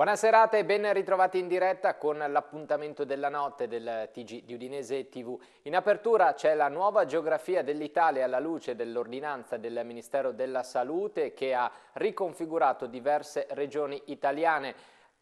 Buona serata e ben ritrovati in diretta con l'appuntamento della notte del TG di Udinese TV. In apertura c'è la nuova geografia dell'Italia alla luce dell'ordinanza del Ministero della Salute che ha riconfigurato diverse regioni italiane.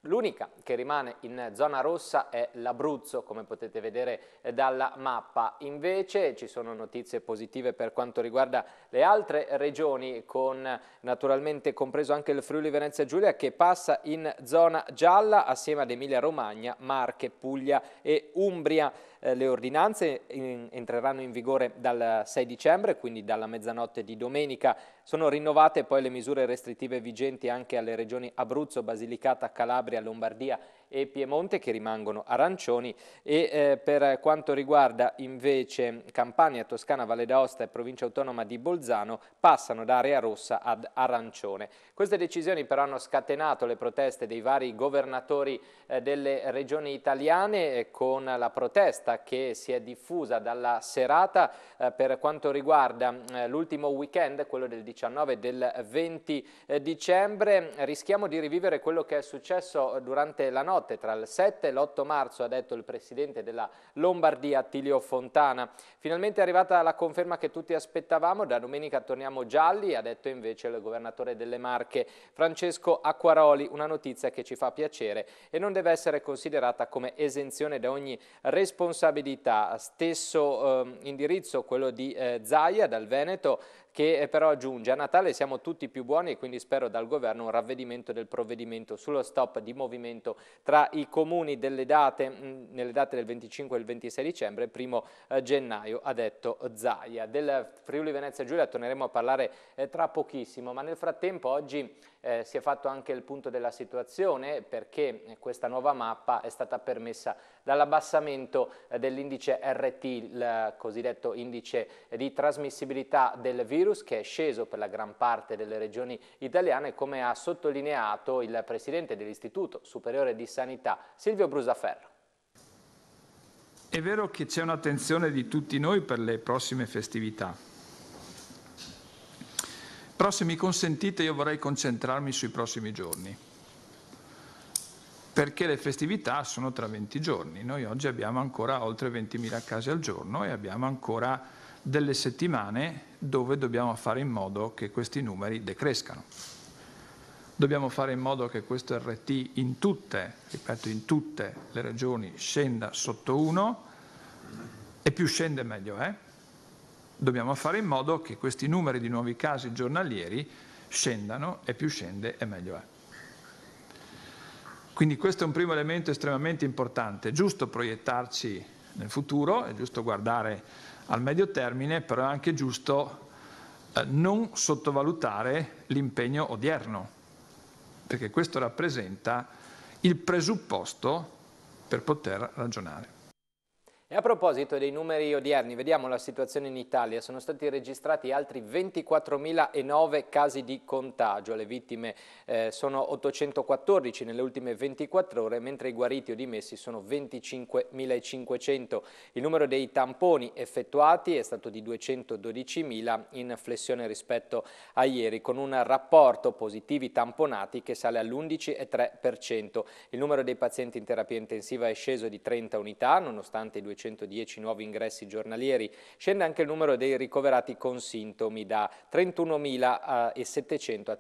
L'unica che rimane in zona rossa è l'Abruzzo, come potete vedere eh, dalla mappa. Invece ci sono notizie positive per quanto riguarda le altre regioni, con naturalmente compreso anche il Friuli Venezia Giulia che passa in zona gialla assieme ad Emilia Romagna, Marche, Puglia e Umbria. Eh, le ordinanze in, entreranno in vigore dal 6 dicembre, quindi dalla mezzanotte di domenica. Sono rinnovate poi le misure restrittive vigenti anche alle regioni Abruzzo, Basilicata, Calabria, Lombardia e Piemonte che rimangono arancioni e eh, per quanto riguarda invece Campania, Toscana, Valle d'Aosta e provincia autonoma di Bolzano passano da area rossa ad arancione. Queste decisioni però hanno scatenato le proteste dei vari governatori eh, delle regioni italiane eh, con la protesta che si è diffusa dalla serata eh, per quanto riguarda eh, l'ultimo weekend, quello del 19 e del 20 dicembre. Rischiamo di rivivere quello che è successo durante la notte notte tra il 7 e l'8 marzo, ha detto il presidente della Lombardia Attilio Fontana. Finalmente è arrivata la conferma che tutti aspettavamo, da domenica torniamo gialli, ha detto invece il governatore delle Marche Francesco Acquaroli, una notizia che ci fa piacere e non deve essere considerata come esenzione da ogni responsabilità. Stesso eh, indirizzo quello di eh, Zaia dal Veneto, che eh, però aggiunge a Natale siamo tutti più buoni e quindi spero dal governo un ravvedimento del provvedimento sullo stop di movimento tra i comuni delle date, mm, nelle date del 25 e il 26 dicembre e primo eh, gennaio, ha detto Zaia. Del Friuli Venezia Giulia torneremo a parlare eh, tra pochissimo, ma nel frattempo oggi eh, si è fatto anche il punto della situazione perché questa nuova mappa è stata permessa dall'abbassamento eh, dell'indice RT, il cosiddetto indice di trasmissibilità del virus che è sceso per la gran parte delle regioni italiane come ha sottolineato il Presidente dell'Istituto Superiore di Sanità Silvio Brusaferro. È vero che c'è un'attenzione di tutti noi per le prossime festività però se mi consentite io vorrei concentrarmi sui prossimi giorni, perché le festività sono tra 20 giorni. Noi oggi abbiamo ancora oltre 20.000 casi al giorno e abbiamo ancora delle settimane dove dobbiamo fare in modo che questi numeri decrescano. Dobbiamo fare in modo che questo RT in tutte, ripeto, in tutte le regioni scenda sotto 1 e più scende meglio è. Eh? dobbiamo fare in modo che questi numeri di nuovi casi giornalieri scendano e più scende e meglio è. Quindi questo è un primo elemento estremamente importante, è giusto proiettarci nel futuro, è giusto guardare al medio termine, però è anche giusto eh, non sottovalutare l'impegno odierno, perché questo rappresenta il presupposto per poter ragionare. E a proposito dei numeri odierni, vediamo la situazione in Italia. Sono stati registrati altri 24.009 casi di contagio. Le vittime eh, sono 814 nelle ultime 24 ore, mentre i guariti o dimessi sono 25.500. Il numero dei tamponi effettuati è stato di 212.000 in flessione rispetto a ieri, con un rapporto positivi tamponati che sale all'11,3%. Il numero dei pazienti in terapia intensiva è sceso di 30 unità, nonostante i 200 210 nuovi ingressi giornalieri. Scende anche il numero dei ricoverati con sintomi da 31.700 eh, a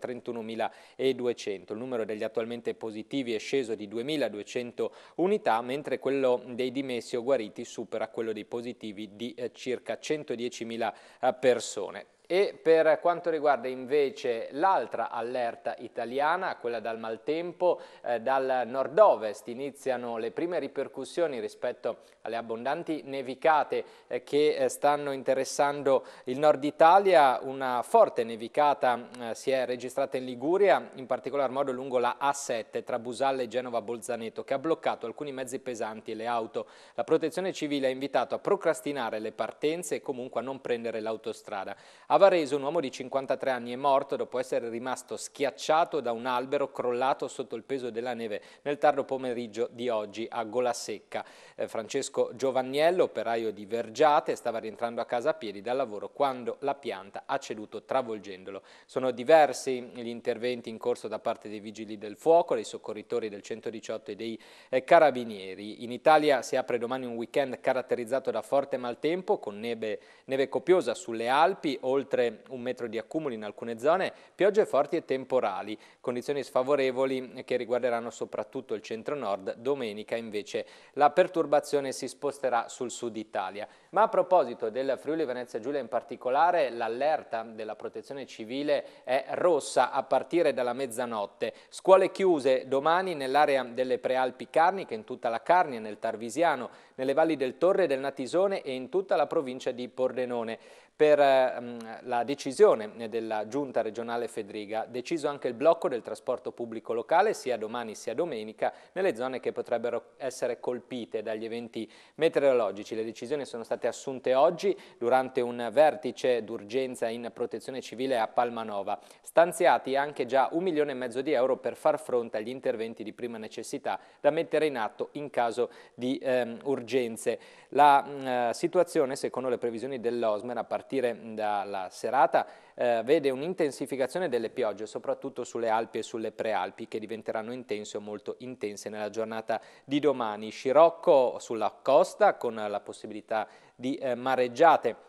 31.200. Il numero degli attualmente positivi è sceso di 2.200 unità, mentre quello dei dimessi o guariti supera quello dei positivi di eh, circa 110.000 eh, persone. E per quanto riguarda invece l'altra allerta italiana, quella dal maltempo, eh, dal nord-ovest iniziano le prime ripercussioni rispetto alle abbondanti nevicate eh, che eh, stanno interessando il nord Italia. Una forte nevicata eh, si è registrata in Liguria, in particolar modo lungo la A7 tra Busalle e Genova Bolzaneto, che ha bloccato alcuni mezzi pesanti e le auto. La protezione civile ha invitato a procrastinare le partenze e comunque a non prendere l'autostrada. A Varese un uomo di 53 anni è morto dopo essere rimasto schiacciato da un albero crollato sotto il peso della neve nel tardo pomeriggio di oggi a Golasecca. Eh, Francesco Giovanniello, operaio di Vergiate, stava rientrando a casa a piedi dal lavoro quando la pianta ha ceduto travolgendolo. Sono diversi gli interventi in corso da parte dei vigili del fuoco, dei soccorritori del 118 e dei eh, carabinieri. In Italia si apre domani un weekend caratterizzato da forte maltempo con neve, neve copiosa sulle Alpi, oltre oltre un metro di accumuli in alcune zone, piogge forti e temporali, condizioni sfavorevoli che riguarderanno soprattutto il centro-nord. Domenica invece la perturbazione si sposterà sul sud Italia. Ma a proposito del Friuli Venezia Giulia in particolare, l'allerta della protezione civile è rossa a partire dalla mezzanotte. Scuole chiuse domani nell'area delle Prealpi Carniche, in tutta la Carnia, nel Tarvisiano, nelle valli del Torre e del Natisone e in tutta la provincia di Pordenone per ehm, la decisione della giunta regionale Fedriga, deciso anche il blocco del trasporto pubblico locale sia domani sia domenica nelle zone che potrebbero essere colpite dagli eventi meteorologici. Le decisioni sono state assunte oggi durante un vertice d'urgenza in protezione civile a Palmanova, stanziati anche già un milione e mezzo di euro per far fronte agli interventi di prima necessità da mettere in atto in caso di ehm, urgenze. La mm, eh, situazione, secondo le previsioni dell'Osmer, a partire dalla serata, eh, vede un'intensificazione delle piogge, soprattutto sulle Alpi e sulle Prealpi, che diventeranno intense o molto intense nella giornata di domani. Scirocco sulla costa, con la possibilità di eh, mareggiate.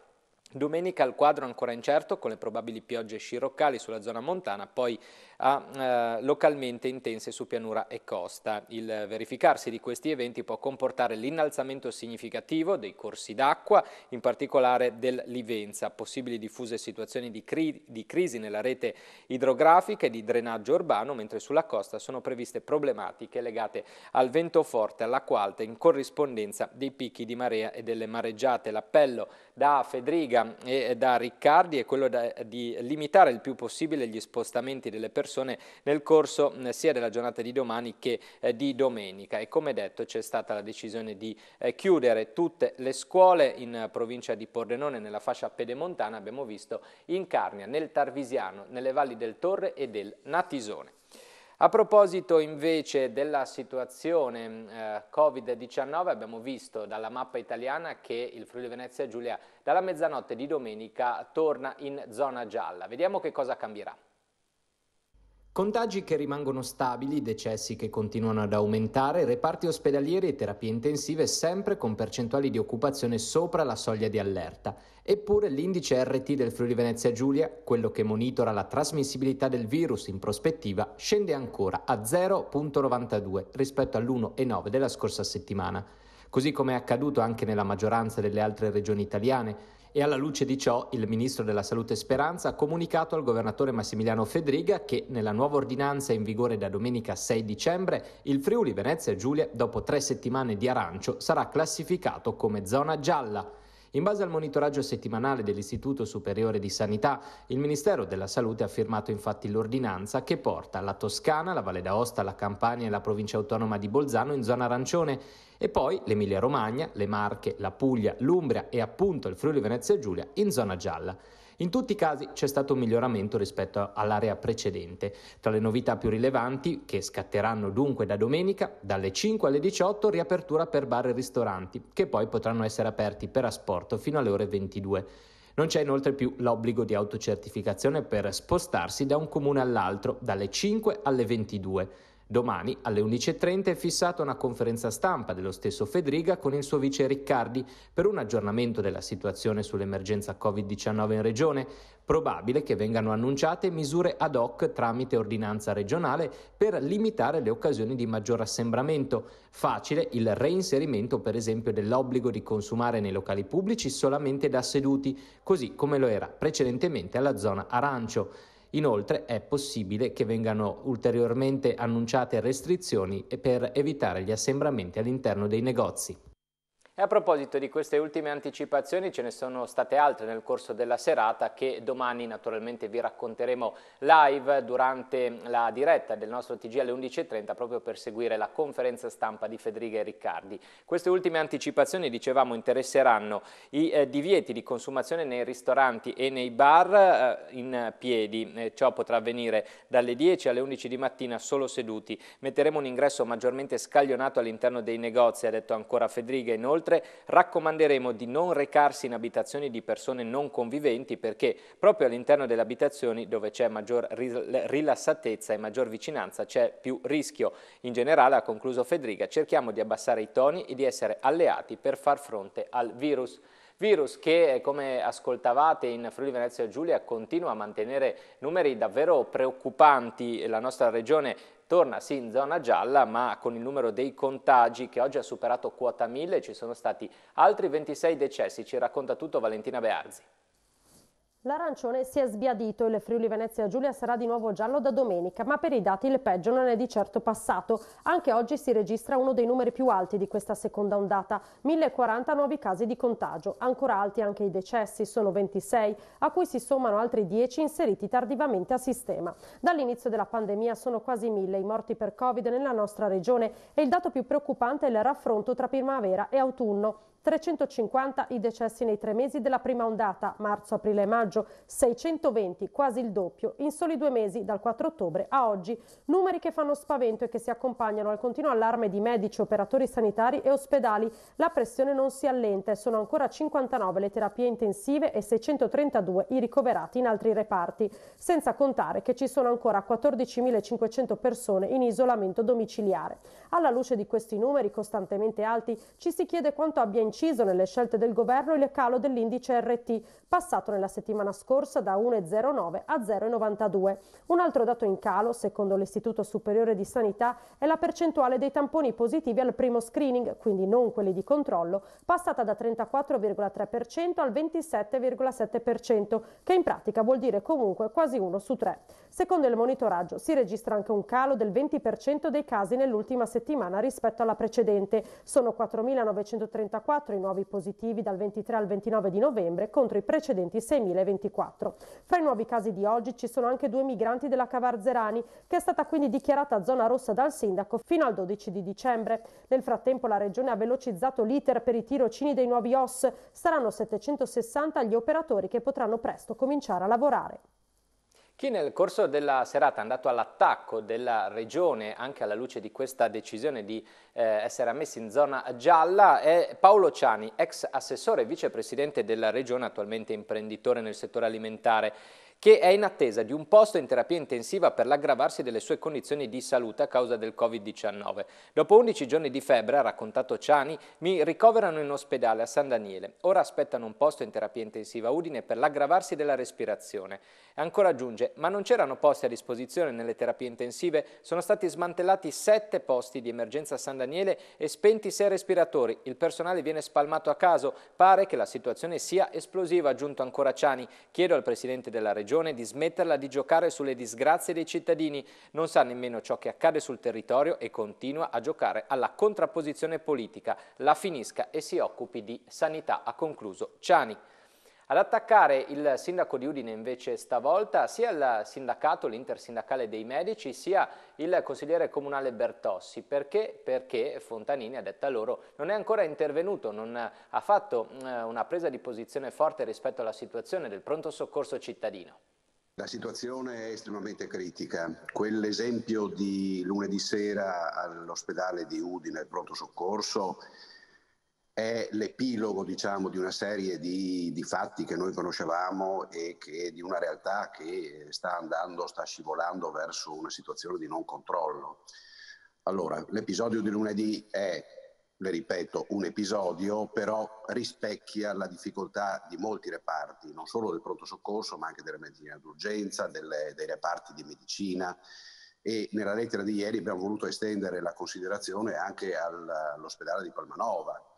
Domenica il quadro ancora incerto con le probabili piogge sciroccali sulla zona montana, poi a eh, localmente intense su pianura e costa. Il verificarsi di questi eventi può comportare l'innalzamento significativo dei corsi d'acqua, in particolare del Livenza, possibili diffuse situazioni di, cri di crisi nella rete idrografica e di drenaggio urbano, mentre sulla costa sono previste problematiche legate al vento forte, all'acqua alta, in corrispondenza dei picchi di marea e delle mareggiate. L'appello da Fedriga e da Riccardi è quello da, di limitare il più possibile gli spostamenti delle persone persone nel corso sia della giornata di domani che eh, di domenica e come detto c'è stata la decisione di eh, chiudere tutte le scuole in eh, provincia di Pordenone nella fascia pedemontana abbiamo visto in Carnia, nel Tarvisiano, nelle valli del Torre e del Natisone. A proposito invece della situazione eh, Covid-19 abbiamo visto dalla mappa italiana che il Friuli Venezia Giulia dalla mezzanotte di domenica torna in zona gialla. Vediamo che cosa cambierà. Contagi che rimangono stabili, decessi che continuano ad aumentare, reparti ospedalieri e terapie intensive sempre con percentuali di occupazione sopra la soglia di allerta. Eppure l'indice RT del Friuli Venezia Giulia, quello che monitora la trasmissibilità del virus in prospettiva, scende ancora a 0.92 rispetto all'1,9 della scorsa settimana. Così come è accaduto anche nella maggioranza delle altre regioni italiane, e alla luce di ciò il ministro della Salute Speranza ha comunicato al governatore Massimiliano Fedriga che nella nuova ordinanza in vigore da domenica 6 dicembre il Friuli Venezia Giulia dopo tre settimane di arancio sarà classificato come zona gialla. In base al monitoraggio settimanale dell'Istituto Superiore di Sanità, il Ministero della Salute ha firmato infatti l'ordinanza che porta la Toscana, la Valle d'Aosta, la Campania e la provincia autonoma di Bolzano in zona arancione e poi l'Emilia-Romagna, le Marche, la Puglia, l'Umbria e appunto il Friuli Venezia Giulia in zona gialla. In tutti i casi c'è stato un miglioramento rispetto all'area precedente. Tra le novità più rilevanti, che scatteranno dunque da domenica, dalle 5 alle 18 riapertura per bar e ristoranti, che poi potranno essere aperti per asporto fino alle ore 22. Non c'è inoltre più l'obbligo di autocertificazione per spostarsi da un comune all'altro, dalle 5 alle 22. Domani alle 11.30 è fissata una conferenza stampa dello stesso Fedriga con il suo vice Riccardi per un aggiornamento della situazione sull'emergenza Covid-19 in regione. Probabile che vengano annunciate misure ad hoc tramite ordinanza regionale per limitare le occasioni di maggior assembramento. Facile il reinserimento per esempio dell'obbligo di consumare nei locali pubblici solamente da seduti, così come lo era precedentemente alla zona arancio. Inoltre è possibile che vengano ulteriormente annunciate restrizioni per evitare gli assembramenti all'interno dei negozi. E a proposito di queste ultime anticipazioni ce ne sono state altre nel corso della serata che domani naturalmente vi racconteremo live durante la diretta del nostro TG alle 11.30 proprio per seguire la conferenza stampa di Federica e Riccardi. Queste ultime anticipazioni dicevamo interesseranno i eh, divieti di consumazione nei ristoranti e nei bar eh, in piedi, eh, ciò potrà avvenire dalle 10 alle 11 di mattina solo seduti. Metteremo un ingresso maggiormente scaglionato all'interno dei negozi, ha detto ancora Federica inoltre Inoltre raccomanderemo di non recarsi in abitazioni di persone non conviventi perché proprio all'interno delle abitazioni dove c'è maggior rilassatezza e maggior vicinanza c'è più rischio. In generale, ha concluso Federica, cerchiamo di abbassare i toni e di essere alleati per far fronte al virus virus che come ascoltavate in Friuli Venezia Giulia continua a mantenere numeri davvero preoccupanti, la nostra regione torna sì in zona gialla ma con il numero dei contagi che oggi ha superato quota 1000 ci sono stati altri 26 decessi, ci racconta tutto Valentina Bearzi. L'arancione si è sbiadito e il Friuli Venezia Giulia sarà di nuovo giallo da domenica, ma per i dati il peggio non è di certo passato. Anche oggi si registra uno dei numeri più alti di questa seconda ondata, 1040 nuovi casi di contagio. Ancora alti anche i decessi, sono 26, a cui si sommano altri 10 inseriti tardivamente a sistema. Dall'inizio della pandemia sono quasi 1000 i morti per Covid nella nostra regione e il dato più preoccupante è il raffronto tra primavera e autunno. 350 i decessi nei tre mesi della prima ondata, marzo, aprile e maggio, 620, quasi il doppio, in soli due mesi, dal 4 ottobre a oggi. Numeri che fanno spavento e che si accompagnano al continuo allarme di medici, operatori sanitari e ospedali. La pressione non si allenta e sono ancora 59 le terapie intensive e 632 i ricoverati in altri reparti, senza contare che ci sono ancora 14.500 persone in isolamento domiciliare. Alla luce di questi numeri costantemente alti, ci si chiede quanto abbia in inciso nelle scelte del governo il calo dell'indice RT, passato nella settimana scorsa da 1,09 a 0,92. Un altro dato in calo, secondo l'Istituto Superiore di Sanità, è la percentuale dei tamponi positivi al primo screening, quindi non quelli di controllo, passata da 34,3% al 27,7%, che in pratica vuol dire comunque quasi uno su tre. Secondo il monitoraggio si registra anche un calo del 20% dei casi nell'ultima settimana rispetto alla precedente. Sono 4.934 6.024 i nuovi positivi dal 23 al 29 di novembre contro i precedenti 6.024. Fra i nuovi casi di oggi ci sono anche due migranti della Cavarzerani che è stata quindi dichiarata zona rossa dal sindaco fino al 12 di dicembre. Nel frattempo la regione ha velocizzato l'iter per i tirocini dei nuovi OS. Saranno 760 gli operatori che potranno presto cominciare a lavorare. Chi nel corso della serata è andato all'attacco della Regione anche alla luce di questa decisione di eh, essere ammessi in zona gialla è Paolo Ciani, ex assessore e vicepresidente della Regione, attualmente imprenditore nel settore alimentare che è in attesa di un posto in terapia intensiva per l'aggravarsi delle sue condizioni di salute a causa del Covid-19. Dopo 11 giorni di febbre, ha raccontato Ciani, mi ricoverano in ospedale a San Daniele. Ora aspettano un posto in terapia intensiva Udine per l'aggravarsi della respirazione. E Ancora aggiunge, ma non c'erano posti a disposizione nelle terapie intensive? Sono stati smantellati 7 posti di emergenza a San Daniele e spenti 6 respiratori. Il personale viene spalmato a caso. Pare che la situazione sia esplosiva, ha aggiunto ancora Ciani. Chiedo al Presidente della Regione Regione di smetterla di giocare sulle disgrazie dei cittadini, non sa nemmeno ciò che accade sul territorio e continua a giocare alla contrapposizione politica. La finisca e si occupi di sanità, ha concluso Ciani. Ad attaccare il sindaco di Udine invece stavolta sia il sindacato, l'intersindacale dei medici, sia il consigliere comunale Bertossi. Perché? Perché Fontanini, ha detto loro, non è ancora intervenuto, non ha fatto eh, una presa di posizione forte rispetto alla situazione del pronto soccorso cittadino. La situazione è estremamente critica. Quell'esempio di lunedì sera all'ospedale di Udine, il pronto soccorso, è l'epilogo diciamo, di una serie di, di, fatti che noi conoscevamo e che, di una realtà che sta andando, sta scivolando verso una situazione di non controllo. Allora, l'episodio di lunedì è, le ripeto, un episodio, però rispecchia la difficoltà di molti reparti, non solo del pronto soccorso, ma anche della medicina d'urgenza, delle, dei reparti di medicina e nella lettera di ieri abbiamo voluto estendere la considerazione anche all'ospedale di Palmanova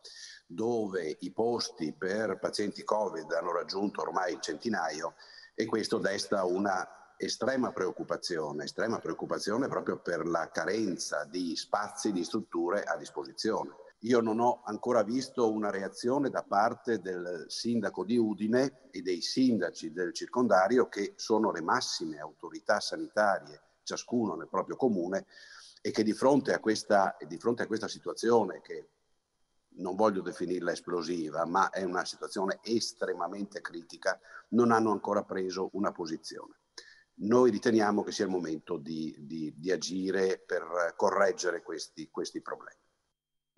dove i posti per pazienti Covid hanno raggiunto ormai il centinaio e questo desta una estrema preoccupazione, estrema preoccupazione proprio per la carenza di spazi, di strutture a disposizione. Io non ho ancora visto una reazione da parte del sindaco di Udine e dei sindaci del circondario che sono le massime autorità sanitarie, ciascuno nel proprio comune, e che di fronte a questa, fronte a questa situazione che non voglio definirla esplosiva, ma è una situazione estremamente critica, non hanno ancora preso una posizione. Noi riteniamo che sia il momento di, di, di agire per correggere questi, questi problemi.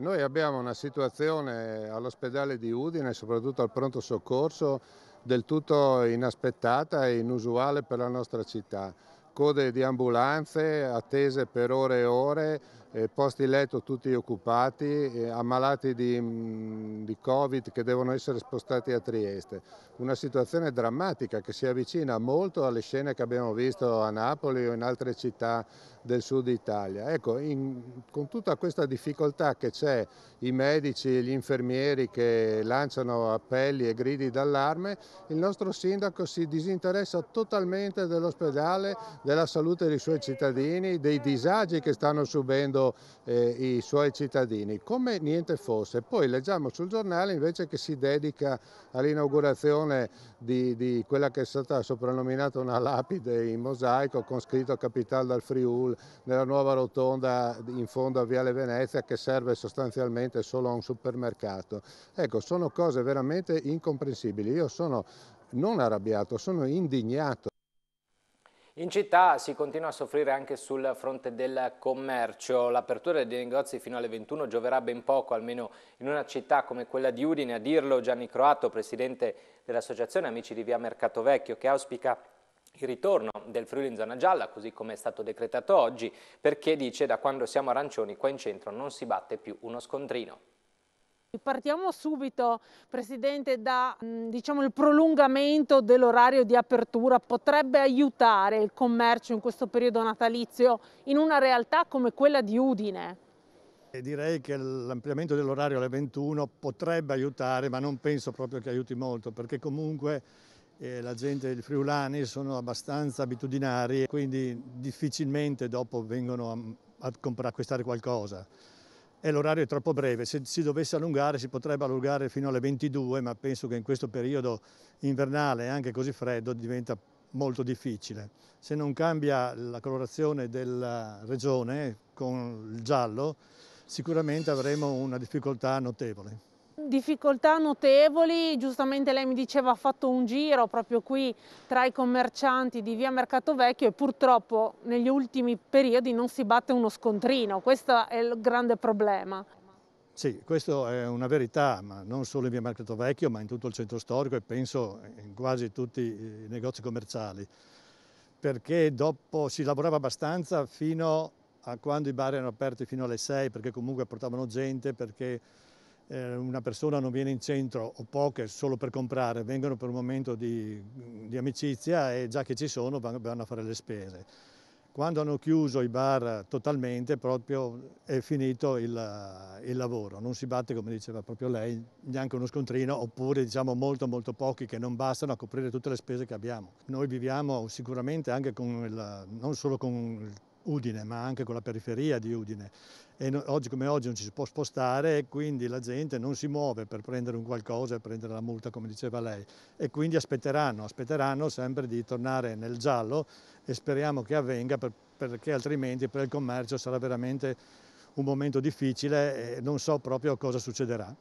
Noi abbiamo una situazione all'ospedale di Udine, soprattutto al pronto soccorso, del tutto inaspettata e inusuale per la nostra città. Code di ambulanze, attese per ore e ore, eh, posti letto tutti occupati, eh, ammalati di, mm, di, Covid che devono essere spostati a Trieste. Una situazione drammatica che si avvicina molto alle scene che abbiamo visto a Napoli o in altre città del sud Italia. Ecco, in, con tutta questa difficoltà che c'è, i medici e gli infermieri che lanciano appelli e gridi d'allarme, il nostro sindaco si disinteressa totalmente dell'ospedale, della salute dei suoi cittadini, dei disagi che stanno subendo eh, i suoi cittadini, come niente fosse. Poi leggiamo sul giornale invece che si dedica all'inaugurazione di, di, quella che è stata soprannominata una lapide in mosaico con scritto Capital dal Friul nella nuova rotonda in fondo a Viale Venezia che serve sostanzialmente solo a un supermercato. Ecco, sono cose veramente incomprensibili. Io sono non arrabbiato, sono indignato. In città si continua a soffrire anche sul fronte del commercio. L'apertura dei negozi fino alle 21 gioverà ben poco, almeno in una città come quella di Udine. A dirlo Gianni Croato, presidente dell'associazione Amici di Via Mercato Vecchio, che auspica il ritorno del Friuli in zona gialla, così come è stato decretato oggi, perché dice da quando siamo arancioni qua in centro non si batte più uno scontrino. Partiamo subito, Presidente, da mm, diciamo, il prolungamento dell'orario di apertura. Potrebbe aiutare il commercio in questo periodo natalizio in una realtà come quella di Udine? Direi che l'ampliamento dell'orario alle 21 potrebbe aiutare, ma non penso proprio che aiuti molto, perché comunque eh, la gente, dei friulani, sono abbastanza abitudinari, quindi difficilmente dopo vengono a, a acquistare qualcosa e l'orario è troppo breve, se si dovesse allungare si potrebbe allungare fino alle 22, ma penso che in questo periodo invernale, anche così freddo, diventa molto difficile. Se non cambia la colorazione della regione con il giallo, sicuramente avremo una difficoltà notevole difficoltà notevoli, giustamente lei mi diceva ha fatto un giro proprio qui tra i commercianti di via Mercato Vecchio e purtroppo negli ultimi periodi non si batte uno scontrino, questo è il grande problema. Sì, questa è una verità, ma non solo in via Mercato Vecchio, ma in tutto il centro storico e penso in quasi tutti i negozi commerciali, perché dopo si lavorava abbastanza fino a quando i bar erano aperti fino alle 6, perché comunque portavano gente, perché eh, una persona non viene in centro o poche solo per comprare, vengono per un momento di, di amicizia e già che ci sono vanno, a fare le spese. Quando hanno chiuso i bar totalmente proprio è finito il, il lavoro, non si batte come diceva proprio lei neanche uno scontrino oppure diciamo molto molto pochi che non bastano a coprire tutte le spese che abbiamo. Noi viviamo sicuramente anche con il, non solo con il Udine, ma anche con la periferia di Udine. E no, oggi come oggi non ci si può spostare e quindi la gente non si muove per prendere un qualcosa e prendere la multa, come diceva lei. E quindi aspetteranno, aspetteranno sempre di tornare nel giallo e speriamo che avvenga per, perché altrimenti per il commercio sarà veramente un momento difficile e non so proprio cosa succederà.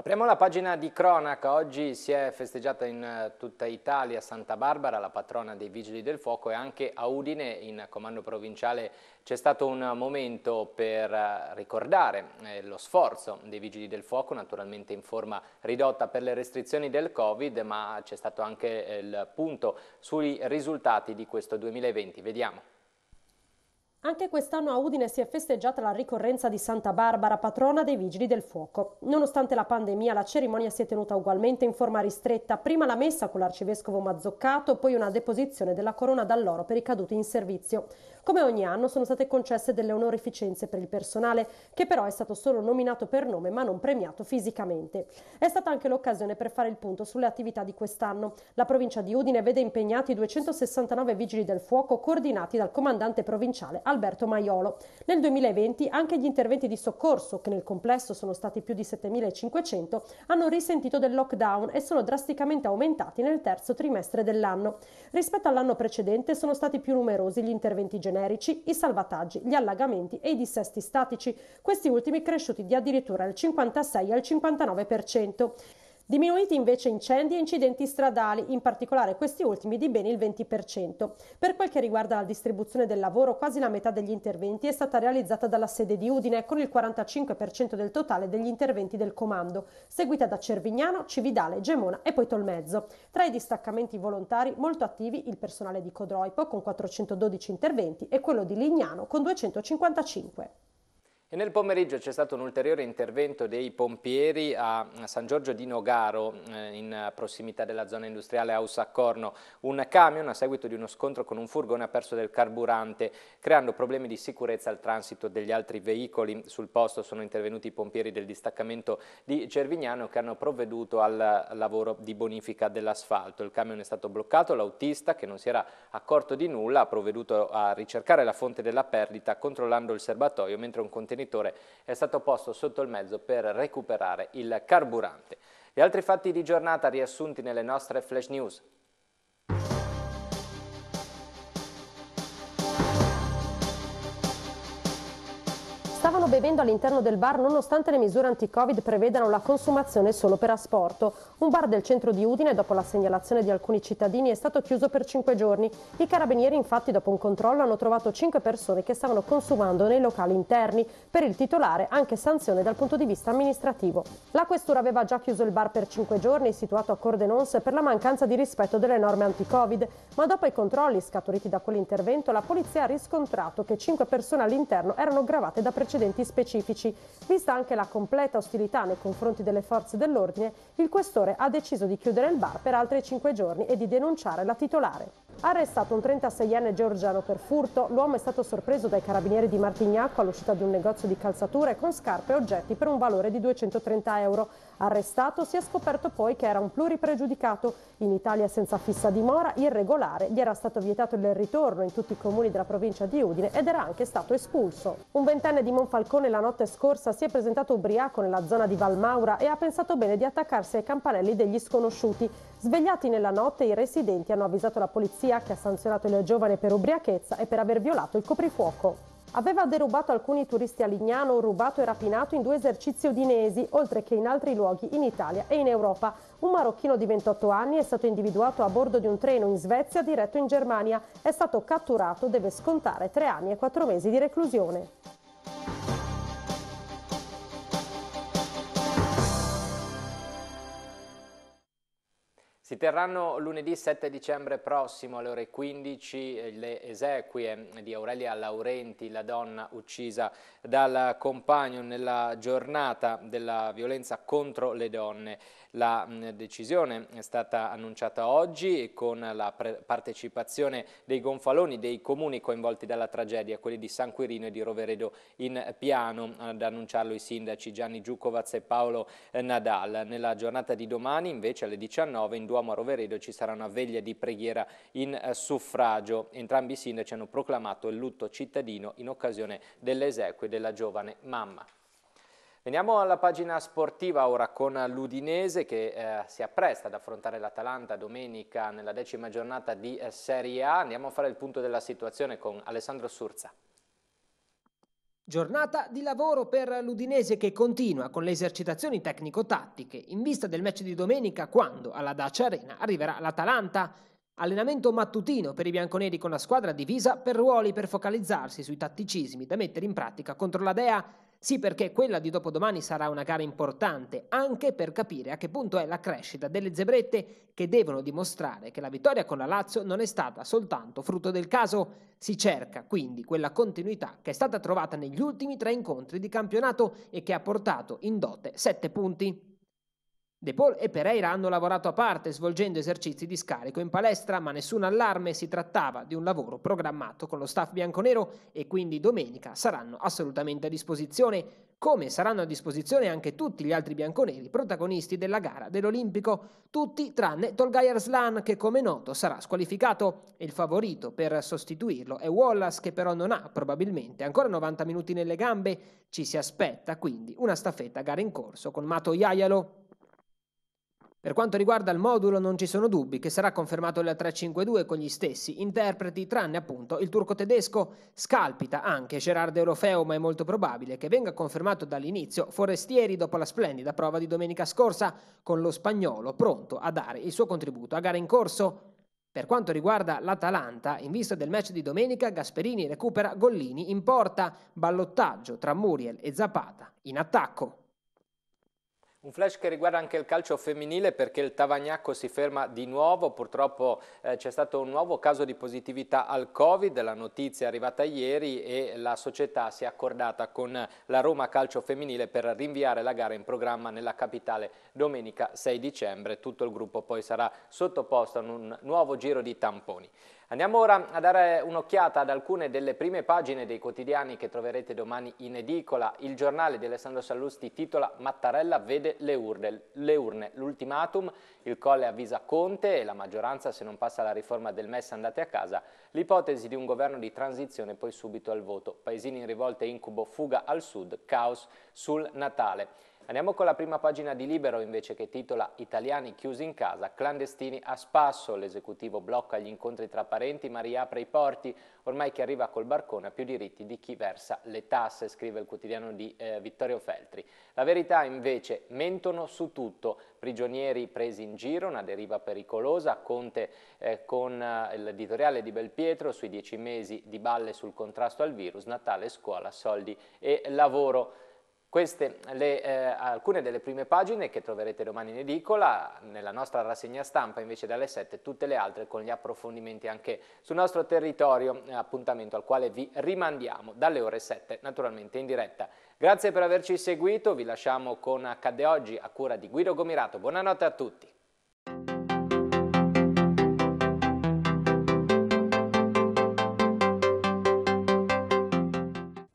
Apriamo la pagina di cronaca, oggi si è festeggiata in eh, tutta Italia Santa Barbara, la patrona dei Vigili del Fuoco e anche a Udine in comando provinciale c'è stato un momento per eh, ricordare eh, lo sforzo dei Vigili del Fuoco, naturalmente in forma ridotta per le restrizioni del Covid, ma c'è stato anche il punto sui risultati di questo 2020, vediamo. Anche quest'anno a Udine si è festeggiata la ricorrenza di Santa Barbara, patrona dei Vigili del Fuoco. Nonostante la pandemia, la cerimonia si è tenuta ugualmente in forma ristretta, prima la messa con l'arcivescovo Mazzoccato, poi una deposizione della corona d'alloro per i caduti in servizio. Come ogni anno sono state concesse delle onorificenze per il personale, che però è stato solo nominato per nome ma non premiato fisicamente. È stata anche l'occasione per fare il punto sulle attività di quest'anno. La provincia di Udine vede impegnati 269 Vigili del Fuoco coordinati dal comandante provinciale Alberto Maiolo. Nel 2020 anche gli interventi di soccorso, che nel complesso sono stati più di 7.500, hanno risentito del lockdown e sono drasticamente aumentati nel terzo trimestre dell'anno. Rispetto all'anno precedente sono stati più numerosi gli interventi generici, i salvataggi, gli allagamenti e i dissesti statici, questi ultimi cresciuti di addirittura il 56 al 59%. Diminuiti invece incendi e incidenti stradali, in particolare questi ultimi di ben il 20%. Per quel che riguarda la distribuzione del lavoro, quasi la metà degli interventi è stata realizzata dalla sede di Udine, con il 45% del totale degli interventi del comando, seguita da Cervignano, Cividale, Gemona e poi Tolmezzo. Tra i distaccamenti volontari molto attivi il personale di Codroipo con 412 interventi e quello di Lignano con 255. E nel pomeriggio c'è stato un ulteriore intervento dei pompieri a San Giorgio di Nogaro, eh, in prossimità della zona industriale Aussacorno. Un camion, a seguito di uno scontro con un furgone, ha perso del carburante, creando problemi di sicurezza al transito degli altri veicoli. Sul posto sono intervenuti i pompieri del distaccamento di Cervignano che hanno provveduto al lavoro di bonifica dell'asfalto. Il camion è stato bloccato, l'autista, che non si era accorto di nulla, ha provveduto a ricercare la fonte della perdita controllando il serbatoio, mentre un contenitore contenitore è stato posto sotto il mezzo per recuperare il carburante. Gli altri fatti di giornata riassunti nelle nostre flash news. stavano bevendo all'interno del bar nonostante le misure anti-covid prevedano la consumazione solo per asporto. Un bar del centro di Udine, dopo la segnalazione di alcuni cittadini, è stato chiuso per 5 giorni. I carabinieri infatti dopo un controllo hanno trovato 5 persone che stavano consumando nei locali interni. Per il titolare anche sanzione dal punto di vista amministrativo. La questura aveva già chiuso il bar per 5 giorni, situato a Cordenons, per la mancanza di rispetto delle norme anti-covid, ma dopo i controlli scaturiti da quell'intervento la polizia ha riscontrato che 5 persone all'interno erano gravate da precedenti incidenti specifici. Vista anche la completa ostilità nei confronti delle forze dell'ordine, il questore ha deciso di chiudere il bar per altri 5 giorni e di denunciare la titolare. Arrestato un 36enne georgiano per furto, l'uomo è stato sorpreso dai carabinieri di Martignacco all'uscita di un negozio di calzature con scarpe e oggetti per un valore di 230 euro. Arrestato si è scoperto poi che era un pluripregiudicato. In Italia senza fissa dimora, irregolare, gli era stato vietato il ritorno in tutti i comuni della provincia di Udine ed era anche stato espulso. Un ventenne di Monfort Falcone la notte scorsa si è presentato ubriaco nella zona di Valmaura e ha pensato bene di attaccarsi ai campanelli degli sconosciuti. Svegliati nella notte, i residenti hanno avvisato la polizia che ha sanzionato il giovane per ubriachezza e per aver violato il coprifuoco. Aveva derubato alcuni turisti a Lignano, rubato e rapinato in due esercizi udinesi, oltre che in altri luoghi in Italia e in Europa. Un marocchino di 28 anni è stato individuato a bordo di un treno in Svezia diretto in Germania. È stato catturato, deve scontare tre anni e quattro mesi di reclusione. Si terranno lunedì 7 dicembre prossimo alle ore 15 eh, le esequie di Aurelia Laurenti, la donna uccisa dal compagno nella giornata della violenza contro le donne. La decisione è stata annunciata oggi con la partecipazione dei gonfaloni dei comuni coinvolti dalla tragedia, quelli di San Quirino e di Roveredo in Piano, ad annunciarlo i sindaci Gianni Giucovaz e Paolo eh, Nadal. Nella giornata di domani invece alle 19 in Duomo a Roveredo ci sarà una veglia di preghiera in eh, suffragio. Entrambi i sindaci hanno proclamato il lutto cittadino in occasione dell'esequio della giovane mamma. Veniamo alla pagina sportiva ora con l'Udinese che eh, si appresta ad affrontare l'Atalanta domenica nella decima giornata di eh, Serie A. Andiamo a fare il punto della situazione con Alessandro Surza. Giornata di lavoro per l'Udinese che continua con le esercitazioni tecnico-tattiche in vista del match di domenica quando alla Dacia Arena arriverà l'Atalanta. Allenamento mattutino per i bianconeri con la squadra divisa per ruoli per focalizzarsi sui tatticismi da mettere in pratica contro la Dea. Sì, perché quella di dopodomani sarà una gara importante, anche per capire a che punto è la crescita delle zebrette che devono dimostrare che la vittoria con la Lazio non è stata soltanto frutto del caso. Si cerca quindi quella continuità che è stata trovata negli ultimi tre incontri di campionato e che ha portato in dote sette punti. De Paul e Pereira hanno lavorato a parte svolgendo esercizi di scarico in palestra, ma nessun allarme, si trattava di un lavoro programmato con lo staff bianconero e quindi domenica saranno assolutamente a disposizione, come saranno a disposizione anche tutti gli altri bianconeri protagonisti della gara dell'Olimpico, tutti tranne Tolgay Arslan che come noto sarà squalificato e il favorito per sostituirlo è Wallace che però non ha probabilmente ancora 90 minuti nelle gambe, ci si aspetta quindi una staffetta a gara in corso con Mato Iaialo. Per quanto riguarda il modulo non ci sono dubbi che sarà confermato il 3-5-2 con gli stessi interpreti tranne appunto il turco tedesco scalpita anche Gerard Eurofeo ma è molto probabile che venga confermato dall'inizio Forestieri dopo la splendida prova di domenica scorsa con lo spagnolo pronto a dare il suo contributo a gara in corso. Per quanto riguarda l'Atalanta, in vista del match di domenica, Gasperini recupera Gollini in porta, ballottaggio tra Muriel e Zapata in attacco. Un flash che riguarda anche il calcio femminile perché il Tavagnacco si ferma di nuovo, purtroppo eh, c'è stato un nuovo caso di positività al Covid, la notizia è arrivata ieri e la società si è accordata con la Roma Calcio Femminile per rinviare la gara in programma nella capitale domenica 6 dicembre, tutto il gruppo poi sarà sottoposto a un nuovo giro di tamponi. Andiamo ora a dare un'occhiata ad alcune delle prime pagine dei quotidiani che troverete domani in edicola. Il giornale di Alessandro Sallusti titola Mattarella vede le urne, l'ultimatum, il Colle avvisa Conte e la maggioranza se non passa la riforma del MES andate a casa, l'ipotesi di un governo di transizione poi subito al voto, paesini in rivolta incubo, fuga al sud, caos sul Natale. Andiamo con la prima pagina di Libero invece che titola Italiani chiusi in casa, clandestini a spasso, l'esecutivo blocca gli incontri tra parenti ma riapre i porti, ormai chi arriva col barcone ha più diritti di chi versa le tasse, scrive il quotidiano di eh, Vittorio Feltri. La verità invece mentono su tutto, prigionieri presi in giro, una deriva pericolosa, Conte eh, con eh, l'editoriale di Belpietro sui dieci mesi di balle sul contrasto al virus, Natale, scuola, soldi e lavoro. Queste le, eh, alcune delle prime pagine che troverete domani in edicola, nella nostra rassegna stampa invece dalle 7 tutte le altre con gli approfondimenti anche sul nostro territorio, eh, appuntamento al quale vi rimandiamo dalle ore 7 naturalmente in diretta. Grazie per averci seguito, vi lasciamo con Accadde Oggi a cura di Guido Gomirato, buonanotte a tutti.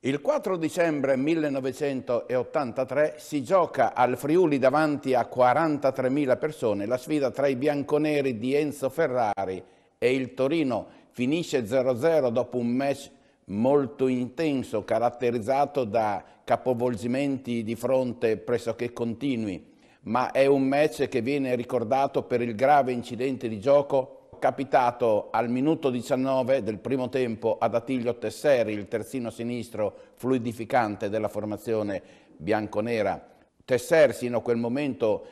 Il 4 dicembre 1983 si gioca al Friuli davanti a 43.000 persone la sfida tra i bianconeri di Enzo Ferrari e il Torino. Finisce 0-0 dopo un match molto intenso caratterizzato da capovolgimenti di fronte pressoché continui, ma è un match che viene ricordato per il grave incidente di gioco capitato al minuto 19 del primo tempo ad Attilio Tesseri, il terzino sinistro fluidificante della formazione bianconera. Tesseri sino a quel momento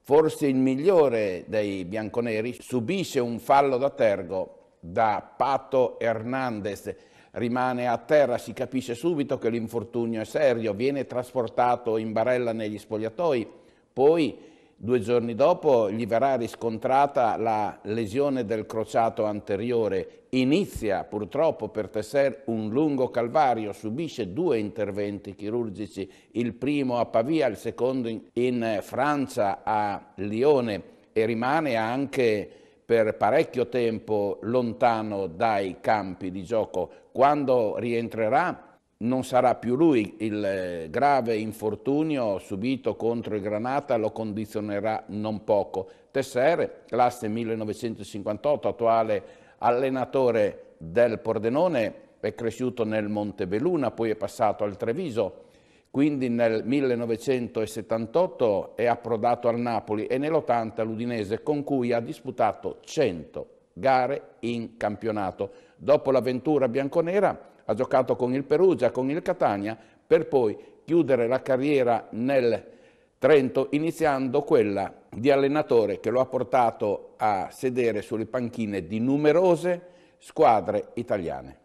forse il migliore dei bianconeri, subisce un fallo da tergo da Pato Hernandez, rimane a terra, si capisce subito che l'infortunio è serio, viene trasportato in barella negli spogliatoi, poi Due giorni dopo gli verrà riscontrata la lesione del crociato anteriore. Inizia purtroppo per Tesser un lungo calvario, subisce due interventi chirurgici, il primo a Pavia, il secondo in Francia a Lione e rimane anche per parecchio tempo lontano dai campi di gioco. Quando rientrerà non sarà più lui, il eh, grave infortunio subito contro il Granata lo condizionerà non poco. Tessere, classe 1958, attuale allenatore del Pordenone, è cresciuto nel Monte Montebelluna, poi è passato al Treviso, quindi nel 1978 è approdato al Napoli e nell'80 all'Udinese, con cui ha disputato 100 gare in campionato. Dopo l'avventura bianconera ha giocato con il Perugia, con il Catania, per poi chiudere la carriera nel Trento, iniziando quella di allenatore che lo ha portato a sedere sulle panchine di numerose squadre italiane.